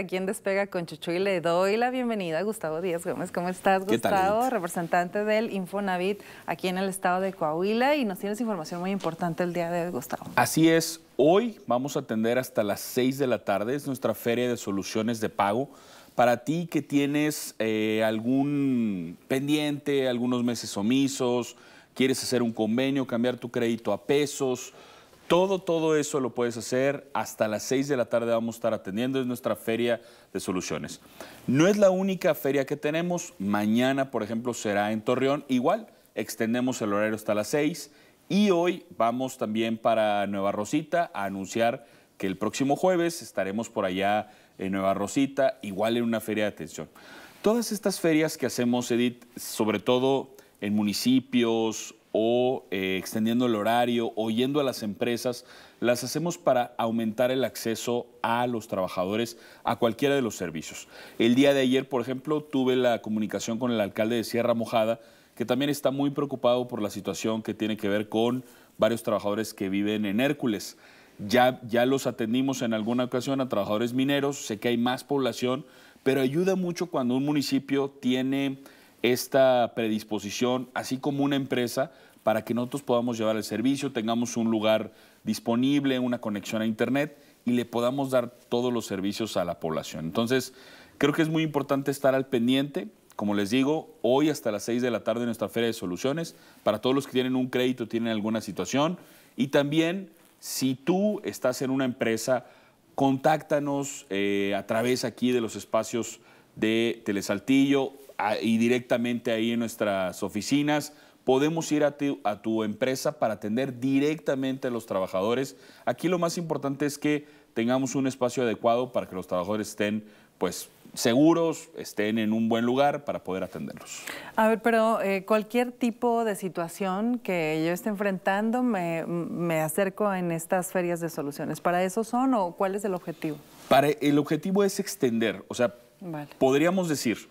aquí en Despega con Chuchu y le doy la bienvenida a Gustavo Díaz Gómez. ¿Cómo estás, Gustavo? Representante del Infonavit aquí en el estado de Coahuila y nos tienes información muy importante el día de hoy, Gustavo. Así es, hoy vamos a atender hasta las 6 de la tarde, es nuestra feria de soluciones de pago. Para ti que tienes eh, algún pendiente, algunos meses omisos, quieres hacer un convenio, cambiar tu crédito a pesos, todo, todo eso lo puedes hacer. Hasta las 6 de la tarde vamos a estar atendiendo. Es nuestra feria de soluciones. No es la única feria que tenemos. Mañana, por ejemplo, será en Torreón. Igual, extendemos el horario hasta las 6. Y hoy vamos también para Nueva Rosita a anunciar que el próximo jueves estaremos por allá en Nueva Rosita, igual en una feria de atención. Todas estas ferias que hacemos, Edith, sobre todo en municipios o eh, extendiendo el horario o yendo a las empresas, las hacemos para aumentar el acceso a los trabajadores a cualquiera de los servicios. El día de ayer, por ejemplo, tuve la comunicación con el alcalde de Sierra Mojada, que también está muy preocupado por la situación que tiene que ver con varios trabajadores que viven en Hércules. Ya, ya los atendimos en alguna ocasión a trabajadores mineros, sé que hay más población, pero ayuda mucho cuando un municipio tiene esta predisposición, así como una empresa, para que nosotros podamos llevar el servicio, tengamos un lugar disponible, una conexión a Internet y le podamos dar todos los servicios a la población. Entonces, creo que es muy importante estar al pendiente. Como les digo, hoy hasta las 6 de la tarde en nuestra Feria de Soluciones, para todos los que tienen un crédito, tienen alguna situación. Y también, si tú estás en una empresa, contáctanos eh, a través aquí de los espacios de Telesaltillo y directamente ahí en nuestras oficinas. Podemos ir a tu, empresa para atender directamente a los trabajadores. Aquí lo más importante es que tengamos un espacio adecuado para que los trabajadores estén pues seguros, estén en un buen lugar para poder atenderlos. A ver, pero eh, cualquier tipo de situación que yo esté enfrentando, me, acerco en estas ferias de soluciones. ¿Para eso son o cuál es el objetivo? Para, el objetivo es extender, o sea, podríamos decir,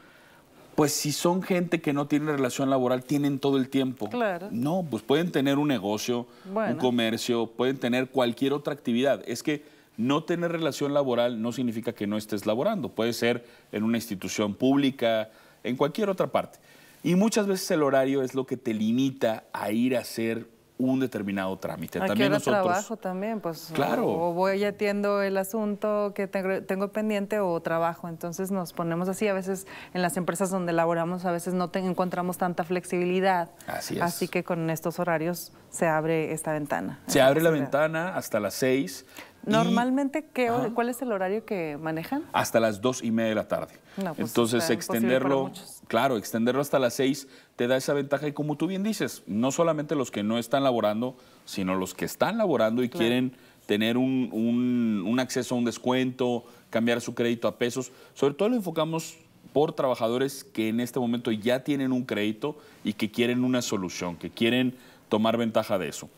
pues si son gente que no tiene relación laboral, tienen todo el tiempo. Claro. No, pues pueden tener un negocio, un comercio, pueden tener cualquier otra actividad. Es que no tener relación laboral no significa que no estés laborando. Puede ser en una institución pública, en cualquier otra parte. Y muchas veces el horario es lo que te limita a ir a hacer un determinado trámite. también qué nosotros trabajo también, pues claro. o, voy atiendo el asunto que tengo, pendiente o trabajo, entonces nos ponemos así a veces en las empresas donde laboramos a veces no encontramos tanta flexibilidad. Así es. Así que con estos horarios se abre esta ventana. Se abre la ventana hasta las seis... Normalmente, ¿qué, ¿cuál es el horario que manejan? Hasta las dos y media de la tarde. Pues, Entonces, extenderlo, claro, extenderlo hasta las seis te da esa ventaja y como tú bien dices, no solamente los que no están laborando, sino los que están laborando y quieren tener un, un acceso a un descuento, cambiar su crédito a pesos. Sobre todo lo enfocamos por trabajadores que en este momento ya tienen un crédito y que quieren una solución, que quieren tomar ventaja de eso.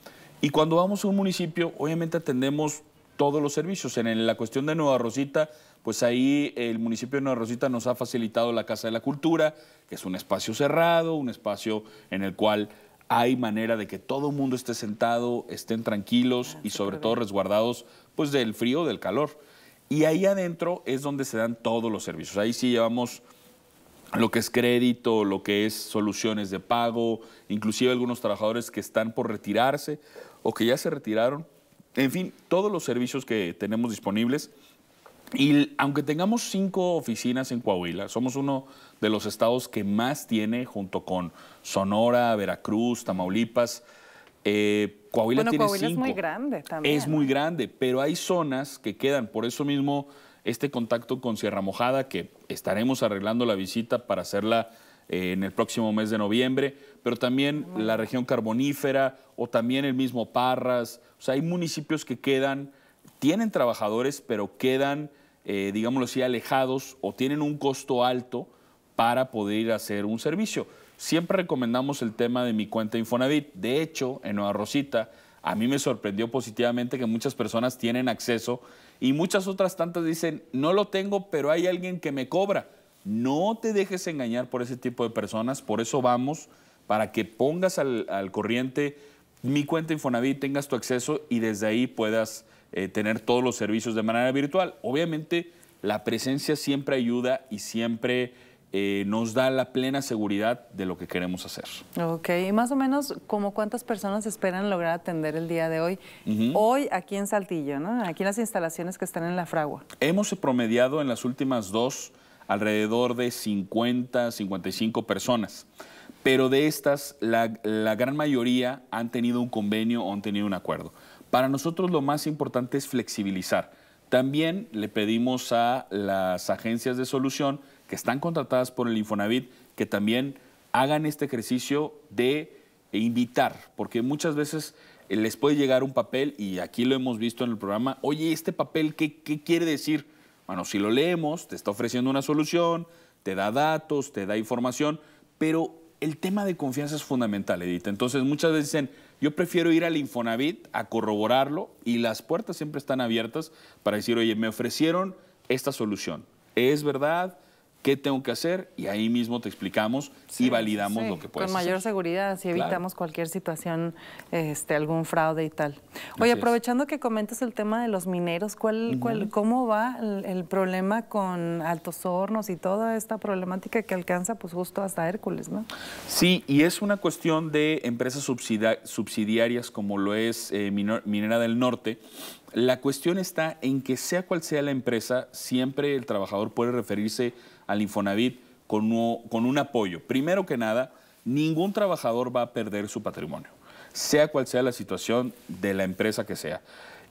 Y cuando vamos a un municipio, obviamente atendemos todos los servicios. En la cuestión de Nueva Rosita, pues ahí el municipio de Nueva Rosita nos ha facilitado la Casa de la Cultura, que es un espacio cerrado, un espacio en el cual hay manera de que todo el mundo esté sentado, estén tranquilos ah, y sobre todo resguardados pues del frío, del calor. Y ahí adentro es donde se dan todos los servicios. Ahí sí llevamos lo que es crédito, lo que es soluciones de pago, inclusive algunos trabajadores que están por retirarse o que ya se retiraron, en fin, todos los servicios que tenemos disponibles. Y aunque tengamos cinco oficinas en Coahuila, somos uno de los estados que más tiene, junto con Sonora, Veracruz, Tamaulipas. Eh, Coahuila bueno, tiene Coahuila es muy grande también. Es muy grande, pero hay zonas que quedan. Por eso mismo, este contacto con Sierra Mojada, que estaremos arreglando la visita para hacerla eh, en el próximo mes de noviembre, pero también la región carbonífera o también el mismo Parras. O sea, hay municipios que quedan, tienen trabajadores, pero quedan, eh, digámoslo así, alejados o tienen un costo alto para poder hacer un servicio. Siempre recomendamos el tema de mi cuenta Infonavit. De hecho, en Nueva Rosita, a mí me sorprendió positivamente que muchas personas tienen acceso y muchas otras tantas dicen, no lo tengo, pero hay alguien que me cobra. No te dejes engañar por ese tipo de personas, por eso vamos, para que pongas al, corriente mi cuenta Infonavit, tengas tu acceso y desde ahí puedas eh, tener todos los servicios de manera virtual. Obviamente, la presencia siempre ayuda y siempre eh, nos da la plena seguridad de lo que queremos hacer. Ok, y más o menos, ¿cómo cuántas personas esperan lograr atender el día de hoy? Hoy aquí en Saltillo, ¿no? Aquí en las instalaciones que están en La Fragua. Hemos promediado en las últimas dos alrededor de 50, 55 personas. Pero de estas, la, gran mayoría han tenido un convenio o han tenido un acuerdo. Para nosotros lo más importante es flexibilizar. También le pedimos a las agencias de solución que están contratadas por el Infonavit que también hagan este ejercicio de invitar, porque muchas veces les puede llegar un papel, y aquí lo hemos visto en el programa, oye, ¿este papel qué quiere decir? Bueno, si lo leemos, te está ofreciendo una solución, te da datos, te da información, pero el tema de confianza es fundamental, Edith. Entonces, muchas veces dicen, yo prefiero ir al Infonavit a corroborarlo y las puertas siempre están abiertas para decir, oye, me ofrecieron esta solución. ¿Es verdad? qué tengo que hacer y ahí mismo te explicamos y validamos lo que puedes Con mayor seguridad, si evitamos cualquier situación, este, algún fraude y tal. Oye, aprovechando que comentas el tema de los mineros, ¿cuál, ¿cómo va el, problema con Altos Hornos y toda esta problemática que alcanza pues justo hasta Hércules, no? Sí, y es una cuestión de empresas subsidiarias como lo es eh, Minera del Norte, la cuestión está en que sea cual sea la empresa, siempre el trabajador puede referirse al Infonavit con, un, apoyo. Primero que nada, ningún trabajador va a perder su patrimonio, sea cual sea la situación de la empresa que sea.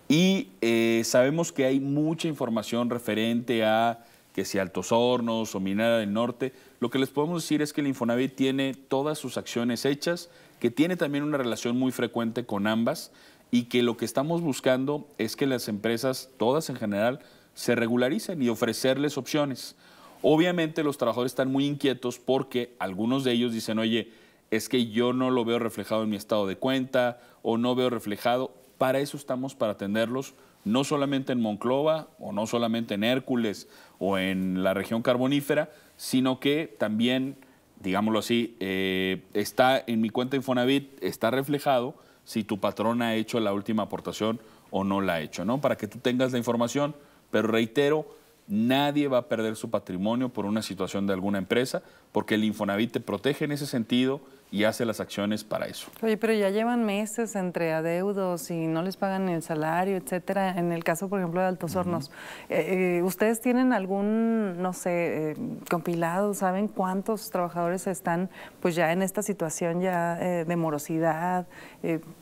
Y eh, sabemos que hay mucha información referente a que si Altos Hornos o Minera del Norte, lo que les podemos decir es que el Infonavit tiene todas sus acciones hechas, que tiene también una relación muy frecuente con ambas y que lo que estamos buscando es que las empresas, todas en general, se regularicen y ofrecerles opciones. Obviamente los trabajadores están muy inquietos porque algunos de ellos dicen, oye, es que yo no lo veo reflejado en mi estado de cuenta o no veo reflejado. Para eso estamos, para atenderlos, no solamente en Monclova o no solamente en Hércules o en la región carbonífera, sino que también, digámoslo así, eh, está en mi cuenta Infonavit, está reflejado si tu patrón ha hecho la última aportación o no la ha hecho, ¿no? Para que tú tengas la información, pero reitero, nadie va a perder su patrimonio por una situación de alguna empresa, porque el Infonavit te protege en ese sentido, y hace las acciones para eso. Oye, pero ya llevan meses entre adeudos y no les pagan el salario, etcétera. En el caso, por ejemplo, de Altos Hornos, eh, eh, ¿ustedes tienen algún, no sé, eh, compilado? ¿Saben cuántos trabajadores están pues ya en esta situación ya de morosidad?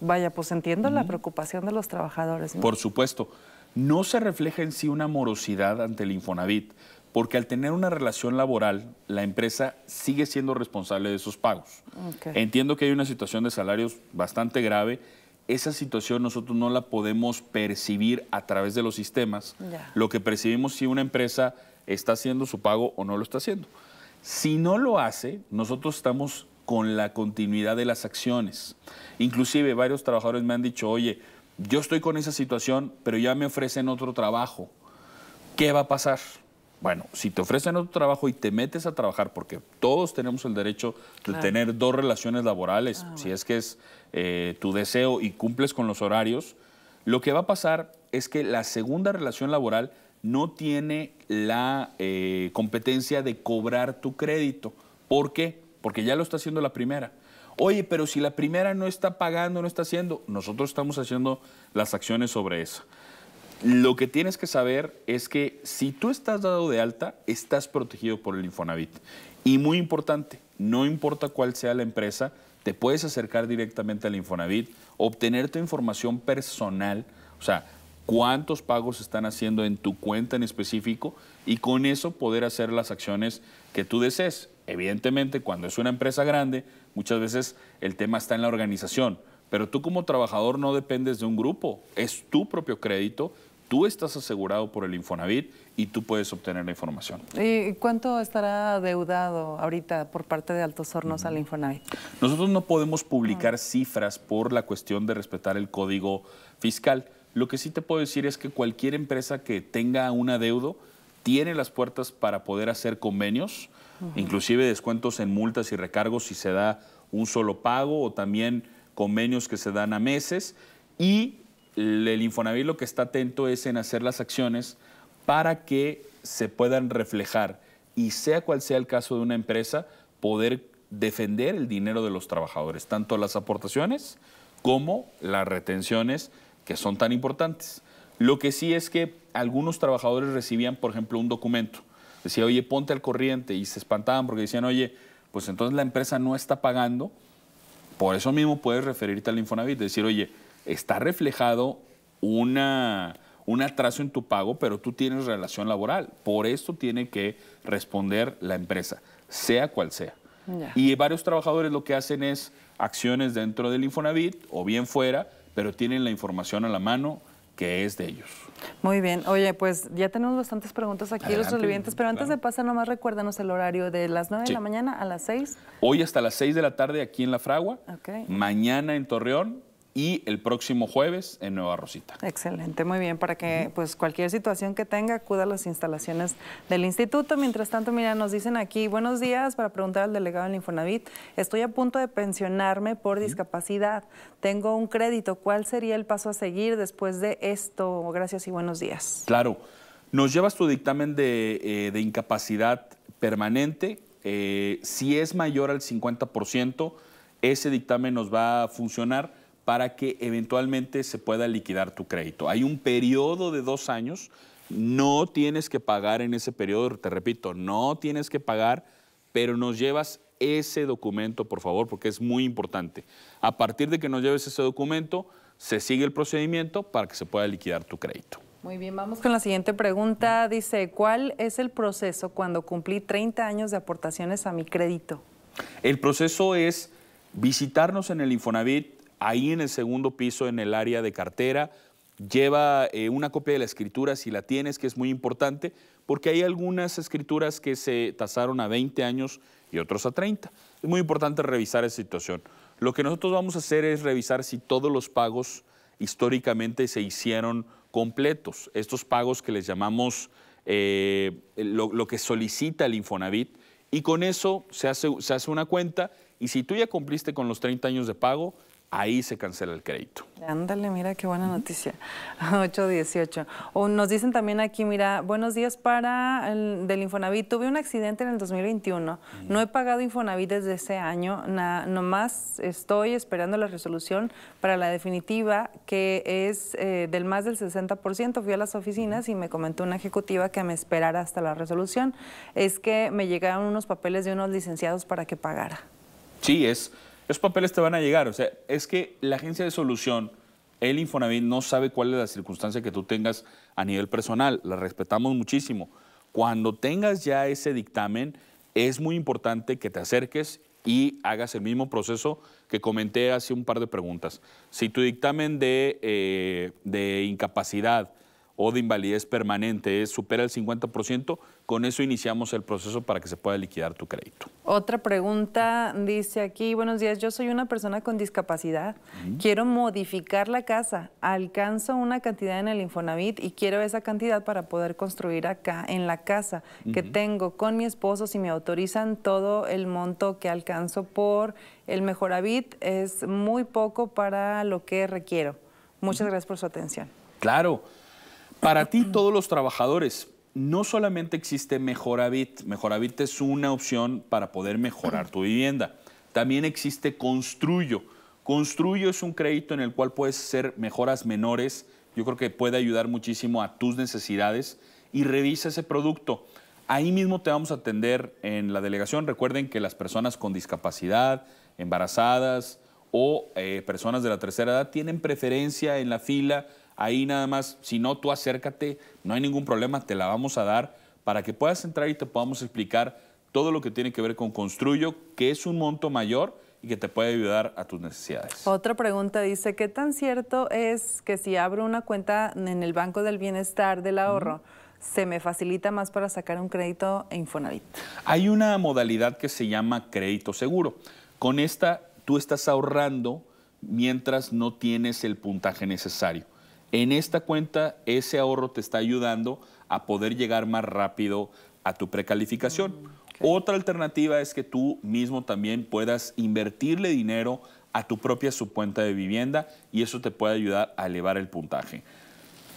vaya, pues entiendo la preocupación de los trabajadores. Por supuesto. No se refleja en sí una morosidad ante el Infonavit porque al tener una relación laboral, la empresa sigue siendo responsable de esos pagos. Entiendo que hay una situación de salarios bastante grave. Esa situación nosotros no la podemos percibir a través de los sistemas. Lo que percibimos si una empresa está haciendo su pago o no lo está haciendo. Si no lo hace, nosotros estamos con la continuidad de las acciones. Inclusive varios trabajadores me han dicho, oye, yo estoy con esa situación, pero ya me ofrecen otro trabajo. ¿Qué va a pasar? Bueno, si te ofrecen otro trabajo y te metes a trabajar, porque todos tenemos el derecho de tener dos relaciones laborales, ah, si es que es eh, tu deseo y cumples con los horarios, lo que va a pasar es que la segunda relación laboral no tiene la eh, competencia de cobrar tu crédito. ¿Por qué? Porque ya lo está haciendo la primera. Oye, pero si la primera no está pagando, no está haciendo, nosotros estamos haciendo las acciones sobre eso. Lo que tienes que saber es que si tú estás dado de alta, estás protegido por el Infonavit. Y muy importante, no importa cuál sea la empresa, te puedes acercar directamente al Infonavit, obtener tu información personal, o sea, cuántos pagos están haciendo en tu cuenta en específico y con eso poder hacer las acciones que tú desees. Evidentemente, cuando es una empresa grande, muchas veces el tema está en la organización pero tú como trabajador no dependes de un grupo, es tu propio crédito, tú estás asegurado por el Infonavit y tú puedes obtener la información. ¿Y cuánto estará deudado ahorita por parte de Altos Hornos al Infonavit? Nosotros no podemos publicar ah. cifras por la cuestión de respetar el código fiscal. Lo que sí te puedo decir es que cualquier empresa que tenga un adeudo tiene las puertas para poder hacer convenios, inclusive descuentos en multas y recargos si se da un solo pago o también convenios que se dan a meses y el Infonavit lo que está atento es en hacer las acciones para que se puedan reflejar y sea cual sea el caso de una empresa, poder defender el dinero de los trabajadores, tanto las aportaciones como las retenciones que son tan importantes. Lo que sí es que algunos trabajadores recibían, por ejemplo, un documento. Decía, oye, ponte al corriente y se espantaban porque decían, oye, pues entonces la empresa no está pagando por eso mismo puedes referirte al Infonavit, decir, oye, está reflejado una, un atraso en tu pago, pero tú tienes relación laboral. Por esto tiene que responder la empresa, sea cual sea. Y varios trabajadores lo que hacen es acciones dentro del Infonavit o bien fuera, pero tienen la información a la mano, que es de ellos. Muy bien. Oye, pues ya tenemos bastantes preguntas aquí los televidentes, pero antes de pasar, nomás recuérdanos el horario de las 9 de la mañana a las 6. Hoy hasta las 6 de la tarde aquí en La Fragua. Mañana en Torreón y el próximo jueves en Nueva Rosita. Excelente, muy bien, para que pues cualquier situación que tenga acuda a las instalaciones del instituto. Mientras tanto, mira, nos dicen aquí, buenos días, para preguntar al delegado del Infonavit, estoy a punto de pensionarme por discapacidad, tengo un crédito, ¿cuál sería el paso a seguir después de esto? Gracias y buenos días. Claro, nos llevas tu dictamen de, eh, incapacidad permanente, eh, si es mayor al 50%, ese dictamen nos va a funcionar para que eventualmente se pueda liquidar tu crédito. Hay un periodo de dos años, no tienes que pagar en ese periodo, te repito, no tienes que pagar, pero nos llevas ese documento, por favor, porque es muy importante. A partir de que nos lleves ese documento, se sigue el procedimiento para que se pueda liquidar tu crédito. Muy bien, vamos con la siguiente pregunta. Dice, ¿cuál es el proceso cuando cumplí 30 años de aportaciones a mi crédito? El proceso es visitarnos en el Infonavit, ahí en el segundo piso, en el área de cartera. Lleva eh, una copia de la escritura si la tienes, que es muy importante, porque hay algunas escrituras que se tasaron a 20 años y otros a 30. Es muy importante revisar esa situación. Lo que nosotros vamos a hacer es revisar si todos los pagos históricamente se hicieron completos. Estos pagos que les llamamos eh, lo, que solicita el Infonavit y con eso se hace, se hace una cuenta y si tú ya cumpliste con los 30 años de pago, ahí se cancela el crédito. Ándale, mira qué buena noticia. 818. nos dicen también aquí, mira, buenos días para el del Infonavit. Tuve un accidente en el 2021. No he pagado Infonavit desde ese año. nomás estoy esperando la resolución para la definitiva, que es eh, del más del 60%. Fui a las oficinas y me comentó una ejecutiva que me esperara hasta la resolución. Es que me llegaron unos papeles de unos licenciados para que pagara. Sí, es esos papeles te van a llegar. O sea, es que la agencia de solución, el Infonavit, no sabe cuál es la circunstancia que tú tengas a nivel personal. La respetamos muchísimo. Cuando tengas ya ese dictamen, es muy importante que te acerques y hagas el mismo proceso que comenté hace un par de preguntas. Si tu dictamen de, eh, de incapacidad o de invalidez permanente, es supera el 50%, con eso iniciamos el proceso para que se pueda liquidar tu crédito. Otra pregunta dice aquí, buenos días, yo soy una persona con discapacidad, quiero modificar la casa, alcanzo una cantidad en el Infonavit y quiero esa cantidad para poder construir acá en la casa que tengo con mi esposo, si me autorizan todo el monto que alcanzo por el Mejoravit, es muy poco para lo que requiero. Muchas gracias por su atención. Claro. Para ti, todos los trabajadores, no solamente existe Mejoravit. Mejoravit es una opción para poder mejorar tu vivienda. También existe Construyo. Construyo es un crédito en el cual puedes hacer mejoras menores. Yo creo que puede ayudar muchísimo a tus necesidades y revisa ese producto. Ahí mismo te vamos a atender en la delegación. Recuerden que las personas con discapacidad, embarazadas o eh, personas de la tercera edad tienen preferencia en la fila Ahí nada más, si no, tú acércate, no hay ningún problema, te la vamos a dar para que puedas entrar y te podamos explicar todo lo que tiene que ver con Construyo, que es un monto mayor y que te puede ayudar a tus necesidades. Otra pregunta dice, ¿qué tan cierto es que si abro una cuenta en el Banco del Bienestar del Ahorro, se me facilita más para sacar un crédito en Infonavit? Hay una modalidad que se llama crédito seguro. Con esta tú estás ahorrando mientras no tienes el puntaje necesario. En esta cuenta, ese ahorro te está ayudando a poder llegar más rápido a tu precalificación. Mm, Otra alternativa es que tú mismo también puedas invertirle dinero a tu propia subcuenta de vivienda y eso te puede ayudar a elevar el puntaje.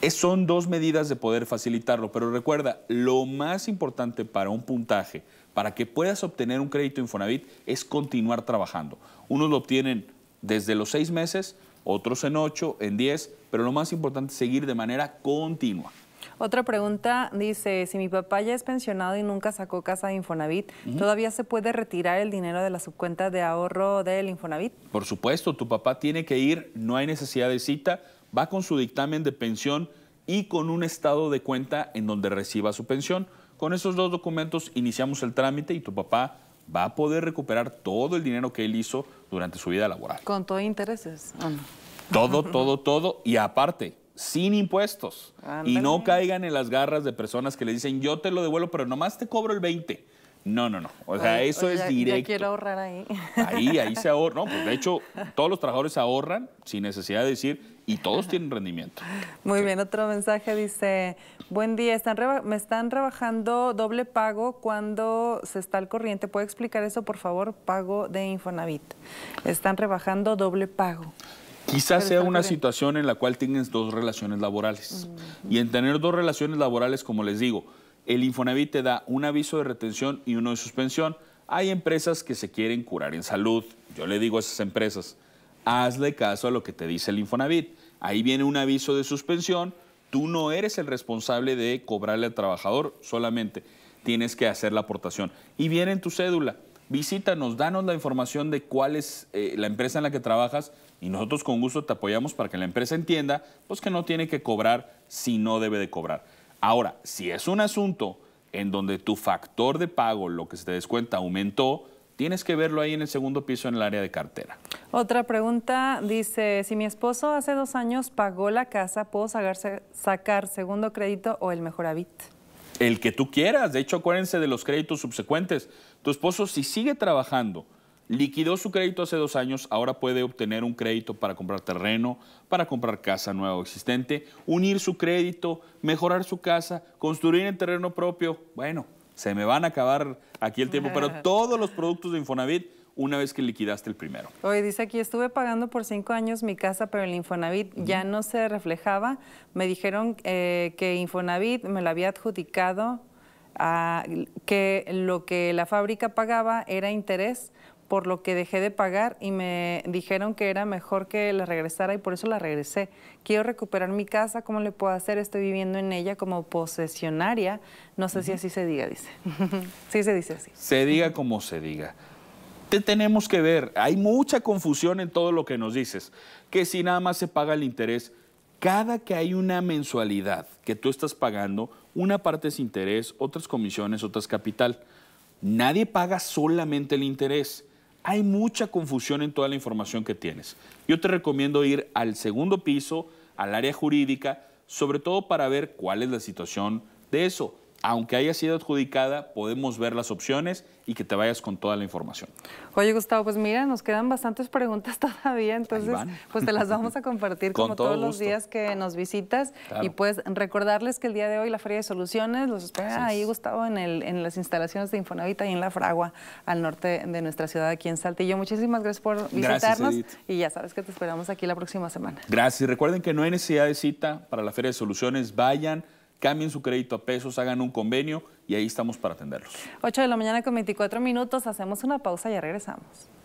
Es, son dos medidas de poder facilitarlo, pero recuerda, lo más importante para un puntaje, para que puedas obtener un crédito Infonavit, es continuar trabajando. Unos lo obtienen desde los seis meses, otros en 8, en 10, pero lo más importante es seguir de manera continua. Otra pregunta dice, si mi papá ya es pensionado y nunca sacó casa de Infonavit, ¿todavía se puede retirar el dinero de la subcuenta de ahorro del Infonavit? Por supuesto, tu papá tiene que ir, no hay necesidad de cita, va con su dictamen de pensión y con un estado de cuenta en donde reciba su pensión. Con esos dos documentos iniciamos el trámite y tu papá va a poder recuperar todo el dinero que él hizo durante su vida laboral. ¿Con todo intereses? Todo, todo, todo. Y aparte, sin impuestos. Y no caigan en las garras de personas que le dicen, yo te lo devuelvo, pero nomás te cobro el 20 no, no, no. O sea, eso es directo. Ya quiero ahorrar ahí. Ahí, ahí se ahorra. No, pues, de hecho, todos los trabajadores ahorran sin necesidad de decir, y todos tienen rendimiento. Muy bien, otro mensaje dice, buen día, me están rebajando doble pago cuando se está al corriente. ¿Puede explicar eso, por favor? Pago de Infonavit. Están rebajando doble pago. Quizás sea una situación en la cual tienes dos relaciones laborales. Mm, y en tener dos relaciones laborales, como les digo, el Infonavit te da un aviso de retención y uno de suspensión. Hay empresas que se quieren curar en salud. Yo le digo a esas empresas, hazle caso a lo que te dice el Infonavit. Ahí viene un aviso de suspensión. Tú no eres el responsable de cobrarle al trabajador, solamente tienes que hacer la aportación. Y viene en tu cédula. Visítanos, danos la información de cuál es eh, la empresa en la que trabajas y nosotros con gusto te apoyamos para que la empresa entienda pues, que no tiene que cobrar si no debe de cobrar. Ahora, si es un asunto en donde tu factor de pago, lo que se te descuenta, aumentó, tienes que verlo ahí en el segundo piso en el área de cartera. Otra pregunta dice, si mi esposo hace dos años pagó la casa, ¿puedo sacarse, sacar segundo crédito o el mejor habit? El que tú quieras. De hecho, acuérdense de los créditos subsecuentes. Tu esposo, si sigue trabajando, liquidó su crédito hace dos años, ahora puede obtener un crédito para comprar terreno, para comprar casa nueva o existente, unir su crédito, mejorar su casa, construir en terreno propio. Bueno, se me van a acabar aquí el tiempo, pero todos los productos de Infonavit una vez que liquidaste el primero. Hoy dice aquí, estuve pagando por cinco años mi casa, pero el Infonavit ya no se reflejaba. Me dijeron eh, que Infonavit me lo había adjudicado, ah, que lo que la fábrica pagaba era interés por lo que dejé de pagar y me dijeron que era mejor que la regresara y por eso la regresé. Quiero recuperar mi casa, ¿cómo le puedo hacer? Estoy viviendo en ella como posesionaria. No sé si así se diga, dice. sí se dice así. Se diga como se diga. Te tenemos que ver, hay mucha confusión en todo lo que nos dices, que si nada más se paga el interés, cada que hay una mensualidad que tú estás pagando, una parte es interés, otras comisiones, otras capital. Nadie paga solamente el interés. Hay mucha confusión en toda la información que tienes. Yo te recomiendo ir al segundo piso, al área jurídica, sobre todo para ver cuál es la situación de eso aunque haya sido adjudicada, podemos ver las opciones y que te vayas con toda la información. Oye, Gustavo, pues mira, nos quedan bastantes preguntas todavía, entonces pues te las vamos a compartir como todos los días que nos visitas. Y pues recordarles que el día de hoy la Feria de Soluciones los espera ahí, Gustavo, en, el, las instalaciones de Infonavita y en La Fragua, al norte de nuestra ciudad, aquí en Saltillo. Muchísimas gracias por visitarnos y ya sabes que te esperamos aquí la próxima semana. Gracias. Recuerden que no hay necesidad de cita para la Feria de Soluciones. Vayan cambien su crédito a pesos, hagan un convenio y ahí estamos para atenderlos. 8 de la mañana con 24 minutos, hacemos una pausa y regresamos.